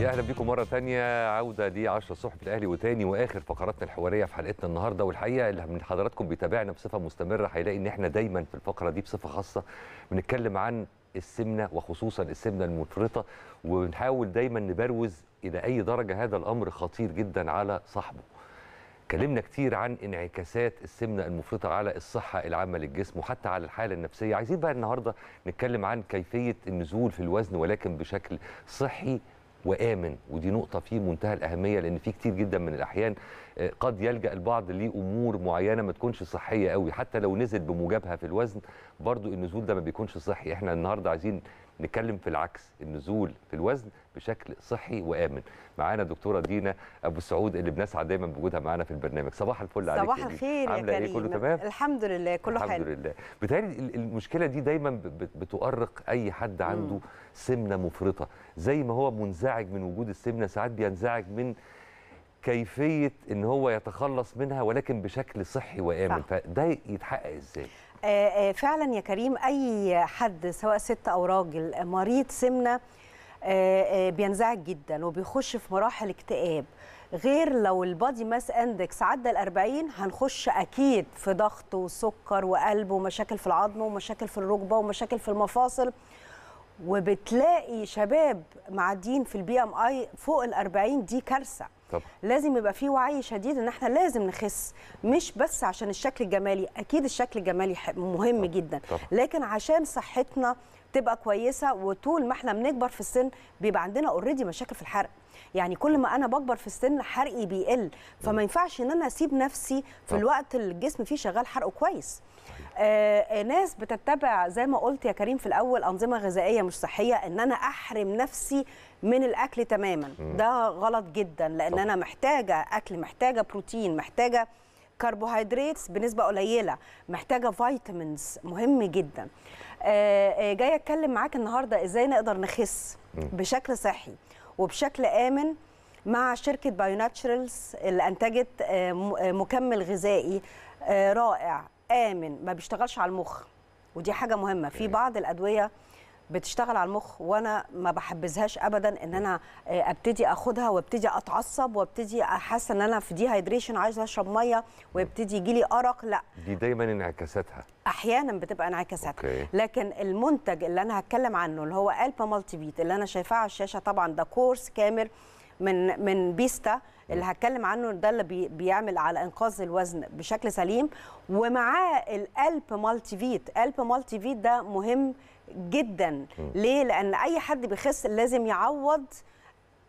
يا اهلا بيكم مره تانية عوده دي 10 صحف الاهلي وتاني واخر فقراتنا الحواريه في حلقتنا النهارده والحقيقه اللي من حضراتكم بيتابعنا بصفه مستمره هيلاقي ان احنا دايما في الفقره دي بصفه خاصه بنتكلم عن السمنه وخصوصا السمنه المفرطه وبنحاول دايما نبروز الى اي درجه هذا الامر خطير جدا على صاحبه. اتكلمنا كتير عن انعكاسات السمنه المفرطه على الصحه العامه للجسم وحتى على الحاله النفسيه، عايزين بقى النهارده نتكلم عن كيفيه النزول في الوزن ولكن بشكل صحي وامن ودي نقطه في منتهى الاهميه لان في كتير جدا من الاحيان آه، قد يلجا البعض لامور معينه ما تكونش صحيه قوي حتى لو نزل بموجبها في الوزن برضو النزول ده ما بيكونش صحي احنا النهارده عايزين نتكلم في العكس النزول في الوزن بشكل صحي وامن معانا دكتوره دينا ابو سعود اللي بنسعد دايما بوجودها معانا في البرنامج صباح الفل عليك صباح الخير يا كريم إيه كله تمام الحمد لله كله حلو الحمد لله بتهيألي المشكله دي دايما بتؤرق اي حد عنده م. سمنه مفرطه زي ما هو منزعج من وجود السمنه ساعات بينزعج من كيفيه ان هو يتخلص منها ولكن بشكل صحي وامن فده يتحقق ازاي آه، آه، فعلا يا كريم اي حد سواء ست او راجل مريض سمنه آه، بينزعج جدا وبيخش في مراحل اكتئاب غير لو البادي ماس اندكس عدى ال 40 هنخش اكيد في ضغط وسكر وقلب ومشاكل في العظم ومشاكل في الركبه ومشاكل في المفاصل وبتلاقي شباب معديين في البي ام اي فوق ال 40 دي كارثه طبعا. لازم يبقى في وعي شديد ان احنا لازم نخس مش بس عشان الشكل الجمالي اكيد الشكل الجمالي مهم طبعا. جدا طبعا. لكن عشان صحتنا تبقى كويسه وطول ما احنا بنكبر في السن بيبقى عندنا اوريدي مشاكل في الحرق يعني كل ما انا بكبر في السن حرقي بيقل فما ينفعش ان انا اسيب نفسي في الوقت اللي الجسم فيه شغال حرقه كويس آه،, آه ناس بتتبع زي ما قلت يا كريم في الاول انظمه غذائيه مش صحيه ان انا احرم نفسي من الاكل تماما م. ده غلط جدا لان انا محتاجه اكل محتاجه بروتين محتاجه كربوهيدرات بنسبه قليله محتاجه فيتامينز مهم جدا آه، آه، جايه اتكلم معاك النهارده ازاي نقدر نخس بشكل صحي وبشكل آمن مع شركة بايوناتشرالز اللي أنتجت آه، آه، مكمل غذائي آه، رائع آمن ما بيشتغلش على المخ ودي حاجة مهمة في بعض الأدوية بتشتغل على المخ وانا ما بحبذهاش ابدا ان انا آه، ابتدي اخدها وابتدي اتعصب وابتدي احس ان انا في دي هايدريشن عايزه اشرب ميه ويبتدي يجي لي ارق لا دي دايما انعكاساتها احيانا بتبقى انعكاسات لكن المنتج اللي انا هتكلم عنه اللي هو البا مالتي بيت اللي انا شايفاه على الشاشه طبعا ده كورس كامل من من بيستا اللي هتكلم عنه ده اللي بيعمل على انقاذ الوزن بشكل سليم ومعاه الالب مالتي فيت الب مالتي فيت ده مهم جدا ليه لان اي حد بيخس لازم يعوض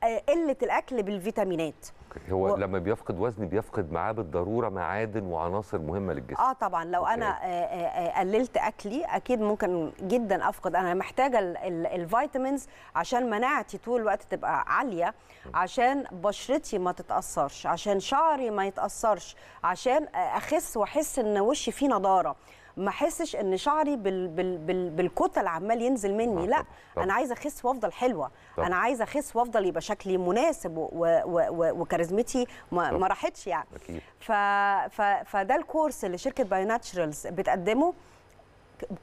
آه، قله الاكل بالفيتامينات هو و... لما بيفقد وزن بيفقد معاه بالضروره معادن وعناصر مهمه للجسم اه طبعا لو أوكي. انا آه، آه، قللت اكلي اكيد ممكن جدا افقد انا محتاجه الفيتامينز عشان مناعتي طول الوقت تبقى عاليه عشان بشرتي ما تتاثرش عشان شعري ما يتاثرش عشان اخس واحس ان وشي فيه نضاره ما احسش ان شعري بال بال بال بالكتل عمال ينزل مني آه لا طب. انا عايزه اخس وافضل حلوه طب. انا عايزه اخس وافضل يبقى شكلي مناسب وكاريزمتي ما, ما راحتش يعني أكيد. ف... ف... فده الكورس اللي شركه باي ناتشرالز بتقدمه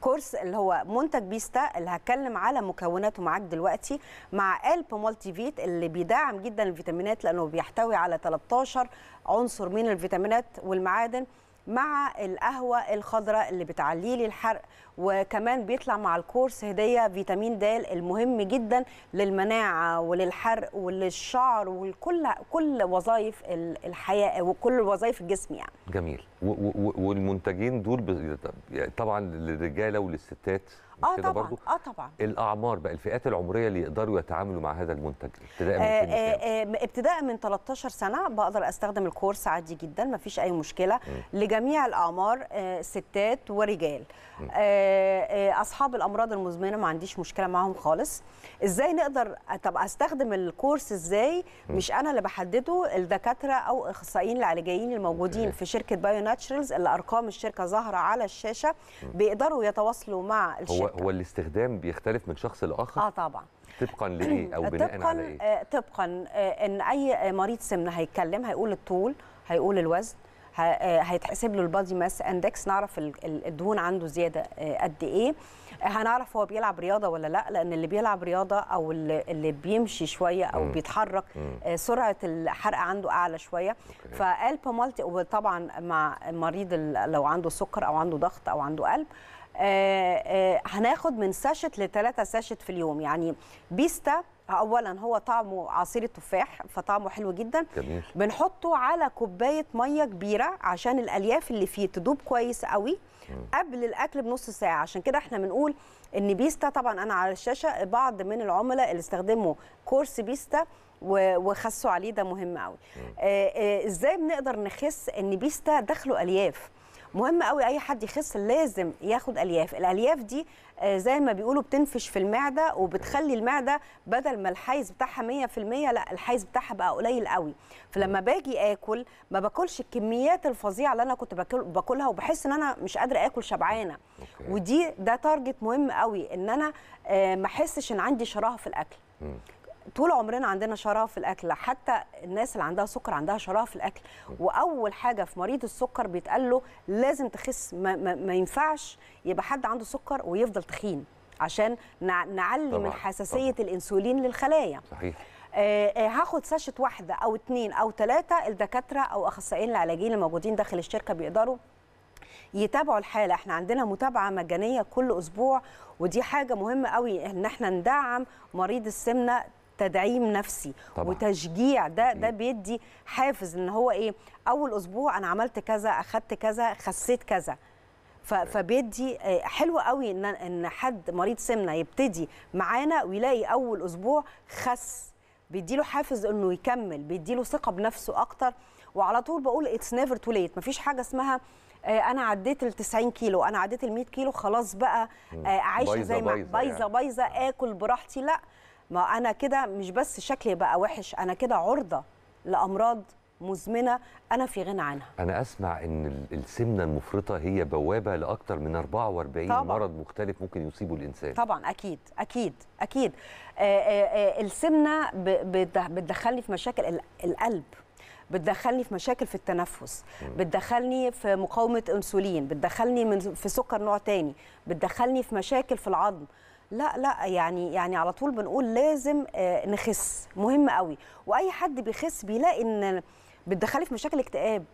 كورس اللي هو منتج بيستا اللي هتكلم على مكوناته معاك دلوقتي مع الب مالتي فيت اللي بيدعم جدا الفيتامينات لانه بيحتوي على 13 عنصر من الفيتامينات والمعادن مع القهوه الخضراء اللي بتعلي لي الحرق وكمان بيطلع مع الكورس هديه فيتامين د المهم جدا للمناعه وللحرق وللشعر ولكل كل وظائف الحياه وكل وظائف الجسم يعني جميل والمنتجين دول طبعا للرجاله وللستات آه كده برضه اه طبعا الاعمار بقى الفئات العمريه اللي يقدروا يتعاملوا مع هذا المنتج ابتداء آه، من آه آه آه ابتداء من 13 سنه بقدر استخدم الكورس عادي جدا ما فيش اي مشكله م. لجميع الاعمار آه ستات ورجال آه،, آه اصحاب الامراض المزمنه ما عنديش مشكله معاهم خالص ازاي نقدر طب استخدم الكورس ازاي م. مش انا اللي بحدده الدكاتره او اخصائيين العلاجيين الموجودين م. في شركه بايو ناتشرالز اللي ارقام الشركه ظاهره على الشاشه بيقدروا يتواصلوا مع الشركه هو الاستخدام بيختلف من شخص لاخر؟ اه طبعا طبقا لايه او بناء طبقاً على ايه؟ آه، طبقا آه، ان اي مريض سمنه هيتكلم هيقول الطول هيقول الوزن آه، هيتحسب له البادي ماس اندكس نعرف الدهون عنده زياده قد ايه هنعرف هو بيلعب رياضه ولا لا لان اللي بيلعب رياضه او اللي بيمشي شويه او مم. بيتحرك مم. سرعه الحرق عنده اعلى شويه okay. فقلب مالتي وطبعا مع مريض لو عنده سكر او عنده ضغط او عنده قلب آه، آه، هناخد من ساشت لثلاثة ساشت في اليوم يعني بيستا اولا هو طعمه عصير التفاح فطعمه حلو جدا جميل. بنحطه على كوبايه ميه كبيره عشان الالياف اللي فيه تدوب كويس قوي قبل الاكل بنص ساعه عشان كده احنا بنقول ان بيستا طبعا انا على الشاشه بعض من العملاء اللي استخدموا كورس بيستا وخسوا عليه ده مهم قوي آه، ازاي بنقدر نخس ان بيستا دخله الياف مهم قوي اي حد يخس لازم ياخد الياف الالياف دي آه، زي ما بيقولوا بتنفش في المعده وبتخلي المعده بدل ما الحيز بتاعها 100% لا الحيز بتاعها بقى قليل قوي فلما باجي اكل ما باكلش الكميات الفظيعه اللي انا كنت باكل باكلها وبحس ان انا مش قادره اكل شبعانه ودي ده تارجت مهم قوي ان انا آه، ما احسش ان عندي شراهه في الاكل طول عمرنا عندنا شراهه في الاكل حتى الناس اللي عندها سكر عندها شراهه في الاكل واول حاجه في مريض السكر بيتقال له لازم تخس ما, ما, ما ينفعش يبقى حد عنده سكر ويفضل تخين عشان نعلي طبعا. من حساسيه طبعا. الانسولين للخلايا صحيح آه،, آه هاخد ساشة واحدة أو اتنين أو تلاتة الدكاترة أو أخصائيين العلاجيين الموجودين داخل الشركة بيقدروا يتابعوا الحاله احنا عندنا متابعه مجانيه كل اسبوع ودي حاجه مهمه قوي ان احنا ندعم مريض السمنه تدعيم نفسي طبعا. وتشجيع ده ده بيدي حافز ان هو ايه اول اسبوع انا عملت كذا اخدت كذا خسيت كذا فبيدي آه، حلو قوي ان ان حد مريض سمنه يبتدي معانا ويلاقي اول اسبوع خس بيديله حافز انه يكمل بيديله ثقه بنفسه اكتر وعلى طول بقول اتس نيفر تو ليت مفيش حاجه اسمها آه، انا عديت ال 90 كيلو انا عديت ال 100 كيلو خلاص بقى اعيش آه، زي ما بايظه يعني. بايظه بايظه اكل براحتي لا ما انا كده مش بس شكلي بقى وحش انا كده عرضه لامراض مزمنه انا في غنى عنها انا اسمع ان السمنه المفرطه هي بوابه لاكثر من 44 طبعًا. مرض مختلف ممكن يصيبه الانسان طبعا اكيد اكيد اكيد آآ آه، آآ آه، آه، السمنه بتدخلني في مشاكل القلب بتدخلني في مشاكل في التنفس بتدخلني في مقاومه انسولين بتدخلني في سكر نوع تاني بتدخلني في مشاكل في العظم لا لا يعني يعني على طول بنقول لازم آه، نخس مهم قوي واي حد بيخس بيلاقي ان بتدخلي في مشاكل اكتئاب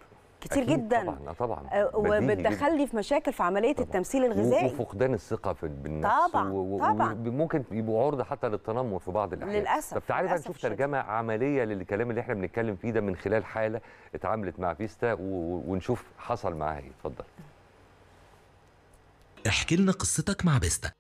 كتير أكيد جدا طبعا آه، طبعا آه، وبتدخلني في مشاكل في عمليه طبعًا. التمثيل الغذائي وفقدان الثقه في بالنفس طبعا و... طبعا يبقوا عرضه حتى للتنمر في بعض الاحيان للاسف طب تعالي بقى نشوف ترجمه عمليه للكلام اللي احنا بنتكلم فيه ده من خلال حاله اتعاملت مع فيستا و... ونشوف حصل معاها ايه اتفضل احكي لنا قصتك مع بيستا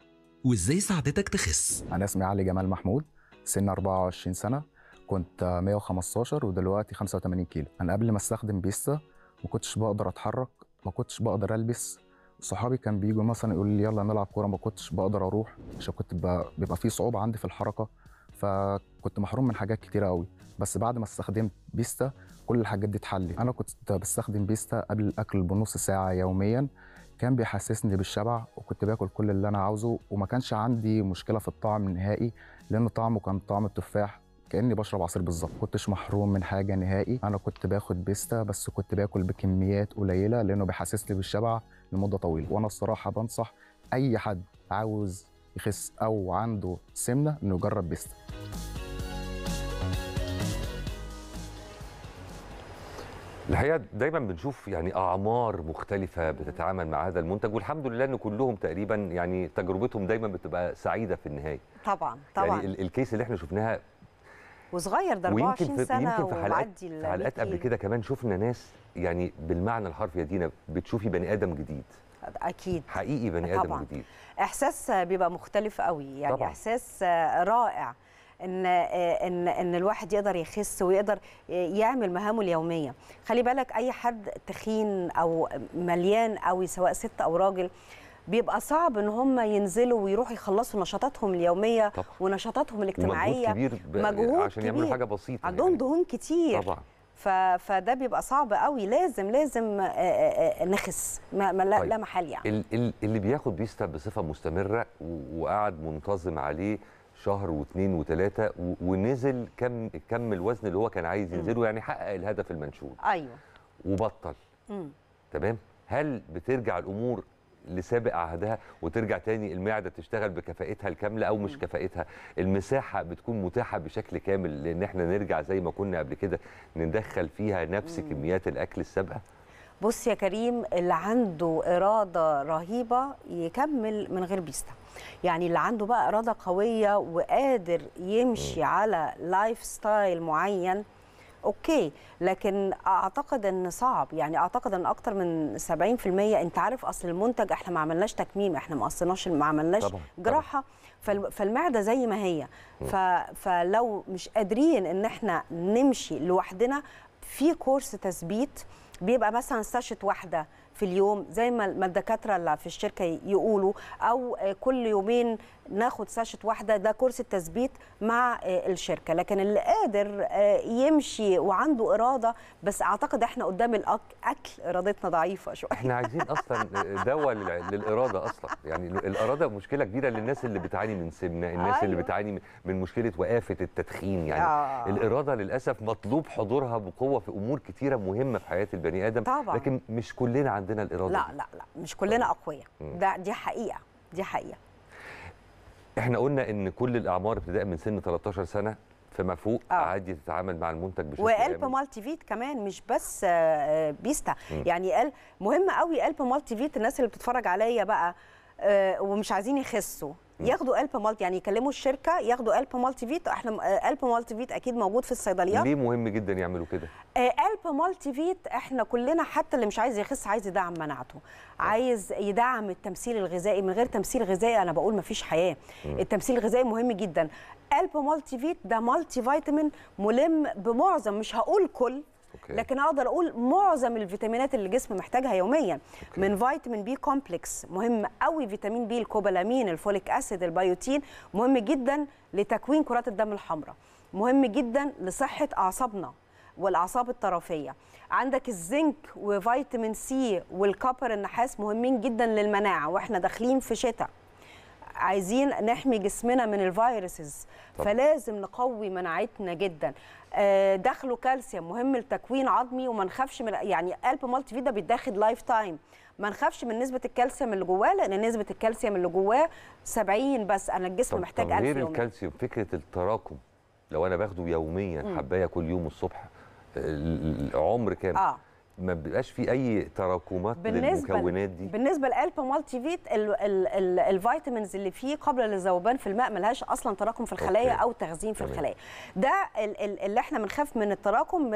وازاي ساعدتك تخس انا اسمي علي جمال محمود سن 24 سنه كنت 115 ودلوقتي 85 كيلو انا قبل ما استخدم بيستا ما كنتش بقدر اتحرك ما كنتش بقدر البس صحابي كان بيجوا مثلا يقولوا لي يلا نلعب كوره ما كنتش بقدر اروح عشان كنت بيبقى في صعوبه عندي في الحركه فكنت محروم من حاجات كتيره قوي بس بعد ما استخدمت بيستا كل الحاجات دي اتحلت انا كنت بستخدم بيستا قبل الاكل بنص ساعه يوميا كان بيحسسني بالشبع وكنت باكل كل اللي انا عاوزه وما كانش عندي مشكله في الطعم نهائي لان طعمه كان طعم التفاح كاني بشرب عصير بالظبط كنتش محروم من حاجه نهائي انا كنت باخد بيستا بس كنت باكل بكميات قليله لانه بيحسسني بالشبع لمده طويله وانا الصراحه بنصح اي حد عاوز يخس او عنده سمنه انه يجرب بيستا الحقيقه دايما بنشوف يعني اعمار مختلفه بتتعامل مع هذا المنتج والحمد لله ان كلهم تقريبا يعني تجربتهم دايما بتبقى سعيده في النهايه طبعا يعني طبعا يعني الكيس اللي احنا شفناها وصغير ده 24 سنه يمكن في حلقات في حلقات قبل كده كمان شفنا ناس يعني بالمعنى الحرفي يا دينا بتشوفي بني ادم جديد اكيد حقيقي بني ادم طبعًا. جديد احساس بيبقى مختلف قوي يعني طبعا. احساس رائع ان آه، ان ان الواحد يقدر يخس ويقدر يعمل مهامه اليوميه خلي بالك اي حد تخين او مليان قوي سواء ست او راجل بيبقى صعب ان هم ينزلوا ويروحوا يخلصوا نشاطاتهم اليوميه طبعا. ونشاطاتهم الاجتماعيه مجهود كبير ب... مجهود عشان كبير. يعملوا حاجه بسيطه يعني. عندهم يعني. دهون كتير طبعا ف... فده بيبقى صعب قوي لازم لازم آه، آه، نخس ما... ما لا, طيب. لا محال يعني اللي بياخد بيستا بصفه مستمره وقاعد منتظم عليه شهر واثنين وثلاثه ونزل كم كم الوزن اللي هو كان عايز ينزله يعني حقق الهدف المنشود ايوه وبطل تمام هل بترجع الامور لسابق عهدها وترجع تاني المعده تشتغل بكفاءتها الكامله او مش كفاءتها المساحه بتكون متاحه بشكل كامل لان احنا نرجع زي ما كنا قبل كده ندخل فيها نفس كميات الاكل السابقه بص يا كريم اللي عنده اراده رهيبه يكمل من غير بيستا يعني اللي عنده بقى اراده قويه وقادر يمشي على لايف ستايل معين اوكي لكن اعتقد ان صعب يعني اعتقد ان اكتر من 70% انت عارف اصل المنتج احنا ما عملناش تكميم احنا ما قصيناش ما عملناش طبعا. جراحه طبعا. فالمعده زي ما هي فلو مش قادرين ان احنا نمشي لوحدنا في كورس تثبيت بيبقى مثلا ساشت واحده في اليوم زي ما الدكاتره اللي في الشركه يقولوا او آه، كل يومين ناخد ساشة واحده ده كورس التثبيت مع آه، الشركه لكن اللي قادر آه، يمشي وعنده اراده بس اعتقد احنا قدام الاكل ارادتنا ضعيفه شويه احنا عايزين اصلا دواء للاراده اصلا يعني الاراده مشكله كبيره للناس اللي بتعاني من سمنه الناس اللي أيوه. بتعاني من مشكله وقافه التدخين يعني الاراده للاسف مطلوب حضورها بقوه في امور كتيره مهمه في حياه البني ادم طبعا. لكن مش كلنا عندنا عندنا الاراده لا لا لا مش كلنا طيب. اقوياء ده دي حقيقه دي حقيقه احنا قلنا ان كل الاعمار ابتداء من سن 13 سنه فما فوق أوه. عادي تتعامل مع المنتج بشكل والب مالتي فيت كمان مش بس آه، بيستا يعني قال مهم قوي الب مالتي فيت الناس اللي بتتفرج عليا بقى آه، ومش عايزين يخسوا ياخدوا الب مالتي يعني يكلموا الشركه ياخدوا الب مالتي فيت احنا الب مالتي فيت اكيد موجود في الصيدليات ليه مهم جدا يعملوا كده الب مالتي فيت احنا كلنا حتى اللي مش عايز يخس عايز يدعم مناعته آه. عايز يدعم التمثيل الغذائي من غير تمثيل غذائي انا بقول مفيش حياه التمثيل الغذائي مهم جدا الب مالتي فيت ده مالتي فيتامين ملم بمعظم مش هقول كل أوكي. لكن اقدر اقول معظم الفيتامينات اللي الجسم محتاجها يوميا أوكي. من فيتامين بي كومبلكس مهم قوي فيتامين بي الكوبالامين الفوليك اسيد البيوتين مهم جدا لتكوين كرات الدم الحمراء مهم جدا لصحه اعصابنا والاعصاب الطرفيه عندك الزنك وفيتامين سي والكوبر النحاس مهمين جدا للمناعه واحنا داخلين في شتاء عايزين نحمي جسمنا من الفيروسز فلازم نقوي مناعتنا جدا آه، دخله كالسيوم مهم لتكوين عظمي وما نخافش من يعني قلب مالتي فيدا بيتاخد لايف تايم ما نخافش من نسبه الكالسيوم اللي جواه لان نسبه الكالسيوم اللي جواه 70 بس انا الجسم محتاج 1000 غير الكالسيوم فكره التراكم لو انا باخده يوميا حبايه كل يوم الصبح آه، العمر كامل آه. ما بيبقاش في اي تراكمات بالنسبة للمكونات دي بالنسبه لقلب مالتي فيت الفيتامينز اللي فيه قبل الذوبان في الماء ملهاش اصلا تراكم في الخلايا أوكي. او تخزين في الخلايا ده اللي احنا بنخاف من التراكم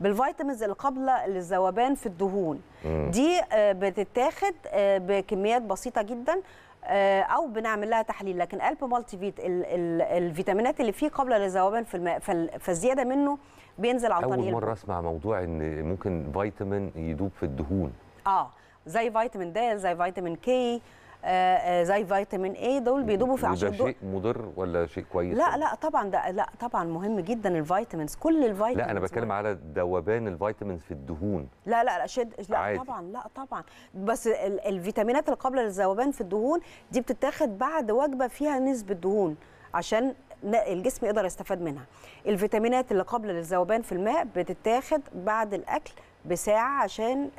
بالفيتامينز اللي قبل الذوبان في الدهون مم. دي آه، بتتاخد آه، بكميات بسيطه جدا آه، او بنعمل لها تحليل لكن الب مالتي فيت الفيتامينات اللي فيه قبل الذوبان في الماء فالزياده منه بينزل عن طريق اول مره اسمع موضوع ان ممكن فيتامين يدوب في الدهون اه زي فيتامين د زي فيتامين كي آه،, آه زي فيتامين اي دول بيدوبوا في عشان ده شيء مضر ولا شيء كويس لا لا طبعا ده لا طبعا مهم جدا الفيتامينز كل الفيتامينز لا انا بتكلم على ذوبان الفيتامينز في الدهون لا لا لا شد لا عادي. طبعا لا طبعا بس الفيتامينات القابله للذوبان في الدهون دي بتتاخد بعد وجبه فيها نسبه دهون عشان الجسم يقدر يستفاد منها الفيتامينات اللي قابله للذوبان في الماء بتتاخد بعد الاكل بساعه عشان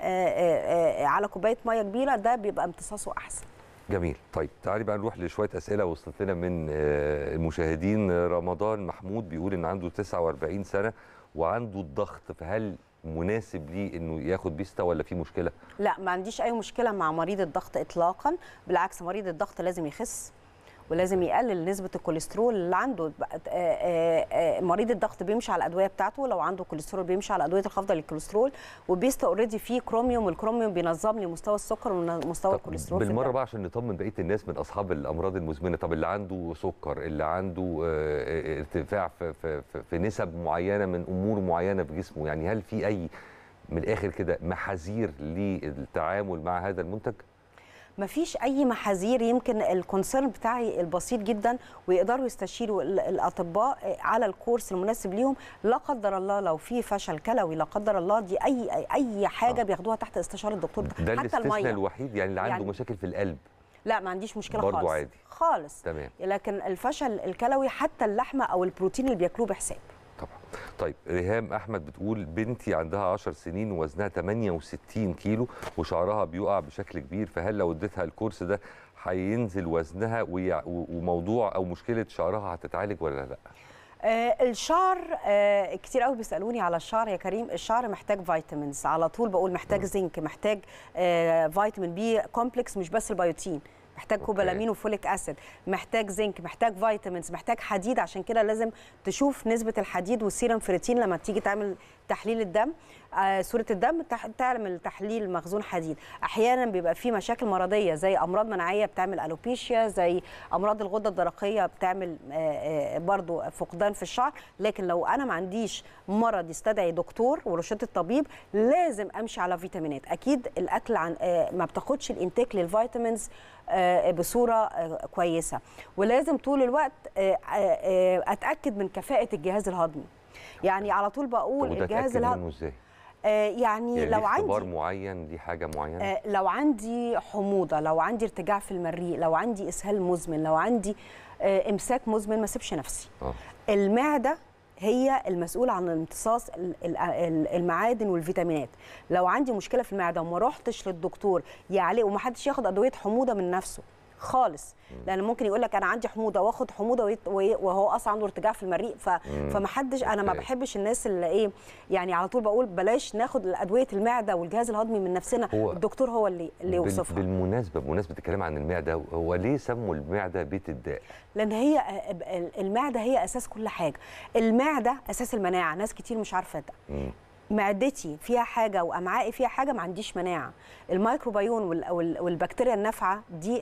على كوبايه ميه كبيره ده بيبقى امتصاصه احسن جميل طيب تعالي بقى نروح لشويه اسئله وصلت لنا من المشاهدين رمضان محمود بيقول ان عنده 49 سنه وعنده الضغط فهل مناسب ليه انه ياخد بيستا ولا في مشكله؟ لا ما عنديش اي مشكله مع مريض الضغط اطلاقا، بالعكس مريض الضغط لازم يخس ولازم يقلل نسبه الكوليسترول اللي عنده آه، آه، آه، مريض الضغط بيمشي على الادويه بتاعته لو عنده كوليسترول بيمشي على ادويه الخفض للكوليسترول وبيست اوريدي فيه كروميوم والكروميوم بينظم لي مستوى السكر ومستوى الكوليسترول بالمره بقى عشان نطمن بقيه الناس من اصحاب الامراض المزمنه طب اللي عنده سكر اللي عنده ارتفاع في, في, في نسب معينه من امور معينه في جسمه يعني هل في اي من الاخر كده محاذير للتعامل مع هذا المنتج مفيش اي محاذير يمكن الكونسيرن بتاعي البسيط جدا ويقدروا يستشيروا الاطباء على الكورس المناسب ليهم لا قدر الله لو في فشل كلوي لا قدر الله دي اي اي حاجه آه. بياخدوها تحت استشاره الدكتور ده حتى الميه الوحيد يعني اللي عنده يعني مشاكل في القلب لا ما عنديش مشكله برضو خالص عادي. خالص تمام لكن الفشل الكلوي حتى اللحمه او البروتين اللي بياكلوه بحساب طبعا طيب ريهام احمد بتقول بنتي عندها 10 سنين ووزنها 68 كيلو وشعرها بيقع بشكل كبير فهل لو اديتها الكورس ده هينزل وزنها وموضوع او مشكله شعرها هتتعالج ولا لا؟ آه الشعر آه كتير قوي بيسالوني على الشعر يا كريم الشعر محتاج فيتامينز على طول بقول محتاج زنك محتاج آه فيتامين بي كومبلكس مش بس البيوتين محتاج كوبالامين وفوليك اسيد محتاج زنك محتاج فيتامينز محتاج حديد عشان كده لازم تشوف نسبه الحديد والسيرم فريتين لما تيجي تعمل تحليل الدم آه، صوره الدم تعمل تحليل مخزون حديد احيانا بيبقى في مشاكل مرضيه زي امراض مناعيه بتعمل الوبيشيا زي امراض الغده الدرقيه بتعمل آه، آه، برضو فقدان في الشعر لكن لو انا ما عنديش مرض يستدعي دكتور ورشدة الطبيب لازم امشي على فيتامينات اكيد الاكل عن ما بتاخدش الانتاج للفيتامينز بصوره كويسه ولازم طول الوقت اتاكد من كفاءه الجهاز الهضمي يعني على طول بقول الجهاز الهضمي آه يعني, يعني لو عندي اختبار معين دي حاجه معينه آه لو عندي حموضه لو عندي ارتجاع في المريء لو عندي اسهال مزمن لو عندي آه امساك مزمن ما سيبش نفسي أوه. المعده هي المسؤوله عن امتصاص المعادن والفيتامينات لو عندي مشكله في المعده وما رحتش للدكتور يعلق ومحدش ياخد ادويه حموضه من نفسه خالص لان ممكن يقول لك انا عندي حموضه واخد حموضه وهو اصلا عنده ارتجاع في المريء ف... فمحدش انا ما بحبش الناس اللي ايه يعني على طول بقول بلاش ناخد ادويه المعده والجهاز الهضمي من نفسنا هو الدكتور هو اللي اللي يوصفها بالمناسبه بمناسبه الكلام عن المعده هو ليه سموا المعده بيت الداء لان هي آه، آه، المعده هي اساس كل حاجه المعده اساس المناعه ناس كتير مش عارفه ده معدتي فيها حاجه وامعائي فيها حاجه ما عنديش مناعه الميكروبيون والبكتيريا النافعه دي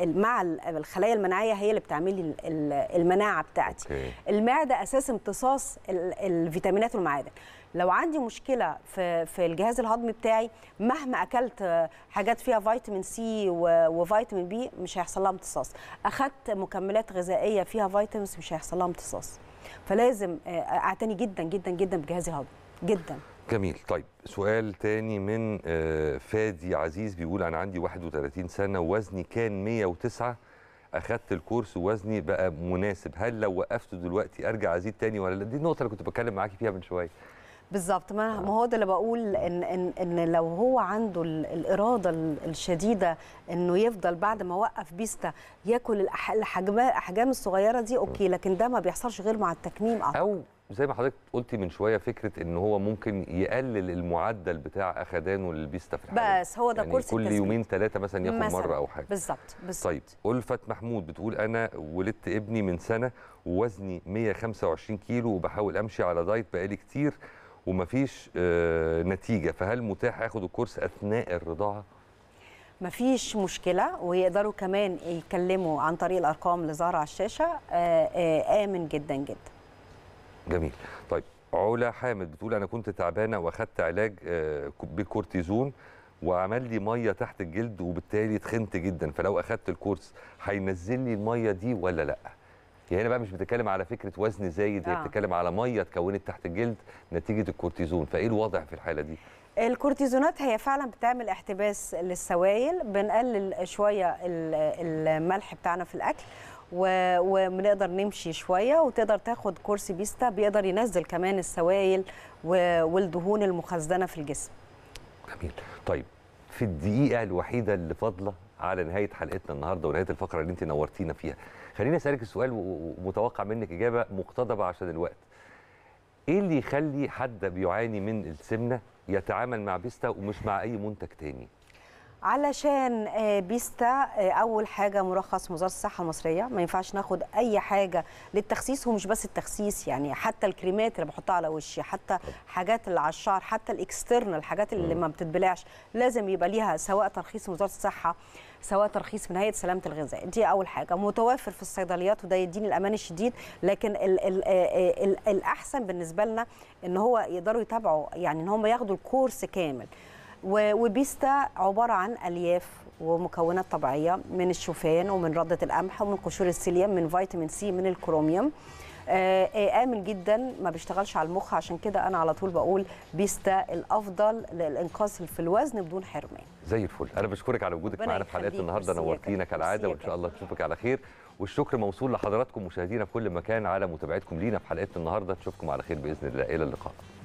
مع الخلايا المناعيه هي اللي بتعمل لي المناعه بتاعتي أوكي. المعده اساس امتصاص الفيتامينات والمعادن لو عندي مشكله في في الجهاز الهضمي بتاعي مهما اكلت حاجات فيها فيتامين سي وفيتامين بي مش هيحصل لها امتصاص اخذت مكملات غذائيه فيها فيتامينز مش هيحصل لها امتصاص فلازم آه، اعتني جدا جدا جدا بجهازي الهضمي جدا جميل طيب سؤال تاني من آه، فادي عزيز بيقول انا عندي 31 سنه ووزني كان 109 اخذت الكورس ووزني بقى مناسب هل لو وقفته دلوقتي ارجع ازيد تاني ولا لا دي النقطه اللي كنت بتكلم معاكي فيها من شويه بالظبط ما آه. هو ده اللي بقول ان ان ان لو هو عنده الاراده الشديده انه يفضل بعد ما وقف بيستا ياكل الاحجام الصغيره دي اوكي لكن ده ما بيحصلش غير مع التكميم اعتقد او زي ما حضرتك قلتي من شويه فكره ان هو ممكن يقلل المعدل بتاع اخدانه للبيستا في الحياة. بس هو ده يعني كل يومين ثلاثه مثلا ياخد مثلاً. مره او حاجه بالظبط بالظبط طيب الفت محمود بتقول انا ولدت ابني من سنه ووزني 125 كيلو وبحاول امشي على دايت بقالي كتير ومفيش آه نتيجه فهل متاح اخد الكورس اثناء الرضاعه؟ مفيش مشكله ويقدروا كمان يتكلموا عن طريق الارقام اللي ظهر على الشاشه آه، آه، آمن جدا جدا جميل طيب علا حامد بتقول انا كنت تعبانه واخدت علاج آه، بكورتيزون وعمل لي ميه تحت الجلد وبالتالي تخنت جدا فلو اخدت الكورس هينزل لي الميه دي ولا لا هي يعني هنا بقى مش بتتكلم على فكره وزن زايد هي نعم. بتتكلم على ميه اتكونت تحت الجلد نتيجه الكورتيزون فايه الوضع في الحاله دي الكورتيزونات هي فعلا بتعمل احتباس للسوائل بنقلل شويه الملح بتاعنا في الاكل ونقدر نمشي شويه وتقدر تاخد كورس بيستا بيقدر ينزل كمان السوائل والدهون المخزنه في الجسم. جميل طيب في الدقيقه الوحيده اللي فاضله على نهايه حلقتنا النهارده ونهايه الفقره اللي انت نورتينا فيها خليني اسالك السؤال ومتوقع منك اجابه مقتضبه عشان الوقت. ايه اللي يخلي حد بيعاني من السمنه يتعامل مع بيستا ومش مع اي منتج تاني؟ علشان آه، بيستا آه، اول حاجه مرخص وزاره الصحه المصريه ما ينفعش ناخد اي حاجه للتخسيس ومش بس التخسيس يعني حتى الكريمات اللي بحطها على وشي حتى حاجات اللي على الشعر حتى الاكسترنال الحاجات اللي ما بتتبلعش لازم يبقى ليها سواء ترخيص من وزاره الصحه سواء ترخيص من هيئه سلامه الغذاء دي اول حاجه متوفر في الصيدليات وده يديني الامان الشديد لكن الـ الـ آه، الـ الاحسن بالنسبه لنا ان هو يقدروا يتابعوا يعني ان هم ياخدوا الكورس كامل وبيستا عباره عن الياف ومكونات طبيعيه من الشوفان ومن رده القمح ومن قشور السيليوم من فيتامين سي من الكروميوم آه، آه، امن جدا ما بيشتغلش على المخ عشان كده انا على طول بقول بيستا الافضل للانقاص في الوزن بدون حرمان زي الفل انا بشكرك على وجودك معانا في حلقه النهارده نورتينا كالعاده وان شاء الله نشوفك على خير والشكر موصول لحضراتكم مشاهدينا في كل مكان على متابعتكم لينا في حلقه النهارده نشوفكم على خير باذن الله الى اللقاء